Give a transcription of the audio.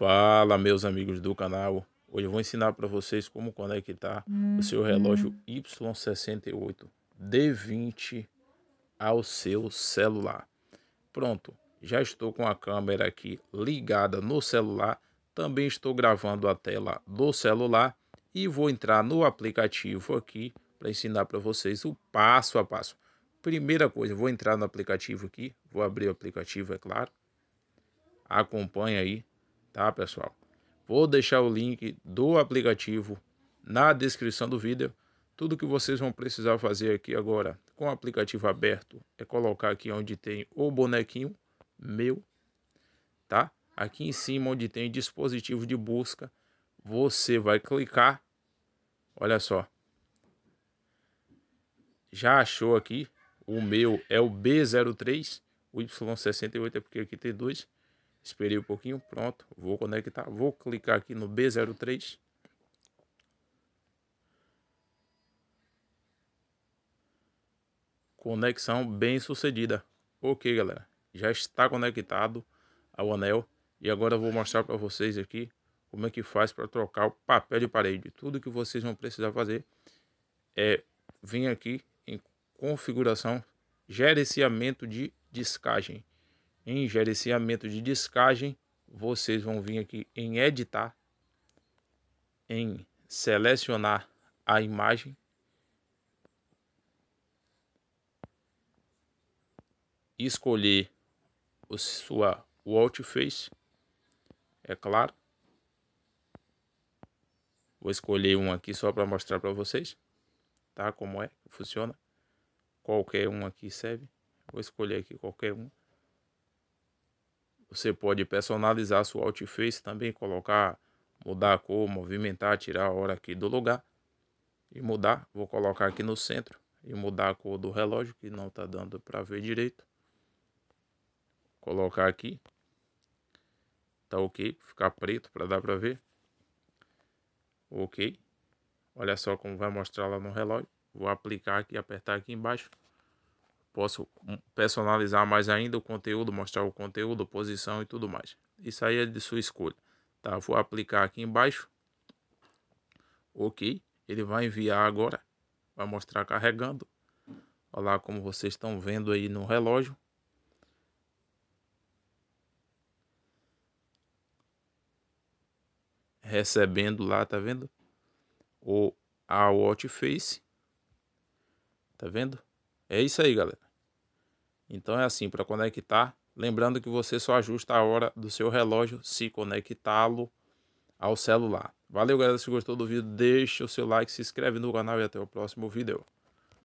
Fala, meus amigos do canal. Hoje eu vou ensinar para vocês como conectar o seu uhum. relógio Y68D20 ao seu celular. Pronto, já estou com a câmera aqui ligada no celular. Também estou gravando a tela do celular e vou entrar no aplicativo aqui para ensinar para vocês o passo a passo. Primeira coisa, vou entrar no aplicativo aqui, vou abrir o aplicativo, é claro. Acompanha aí, tá, pessoal? Vou deixar o link do aplicativo na descrição do vídeo. Tudo que vocês vão precisar fazer aqui agora com o aplicativo aberto é colocar aqui onde tem o bonequinho meu, tá? Aqui em cima onde tem dispositivo de busca, você vai clicar. Olha só. Já achou aqui? O meu é o B03, o Y68 é porque aqui tem dois. Esperei um pouquinho, pronto. Vou conectar, vou clicar aqui no B03. Conexão bem sucedida. Ok, galera. Já está conectado ao anel. E agora eu vou mostrar para vocês aqui como é que faz para trocar o papel de parede. Tudo que vocês vão precisar fazer é vir aqui em configuração, gerenciamento de descagem em gerenciamento de descagem, vocês vão vir aqui em editar, em selecionar a imagem escolher o sua face, é claro. Vou escolher um aqui só para mostrar para vocês, tá? Como é, funciona. Qualquer um aqui serve. Vou escolher aqui qualquer um. Você pode personalizar sua outface também, colocar, mudar a cor, movimentar, tirar a hora aqui do lugar e mudar. Vou colocar aqui no centro e mudar a cor do relógio que não está dando para ver direito. Colocar aqui. Tá ok, ficar preto para dar para ver. Ok. Olha só como vai mostrar lá no relógio. Vou aplicar aqui, apertar aqui embaixo posso hum, personalizar mais ainda o conteúdo, mostrar o conteúdo, posição e tudo mais. Isso aí é de sua escolha, tá? Vou aplicar aqui embaixo. Ok, ele vai enviar agora, vai mostrar carregando. Olha lá como vocês estão vendo aí no relógio. Recebendo lá, tá vendo? O a watch face, tá vendo? É isso aí, galera. Então é assim, para conectar, lembrando que você só ajusta a hora do seu relógio se conectá-lo ao celular. Valeu, galera, se gostou do vídeo, deixa o seu like, se inscreve no canal e até o próximo vídeo.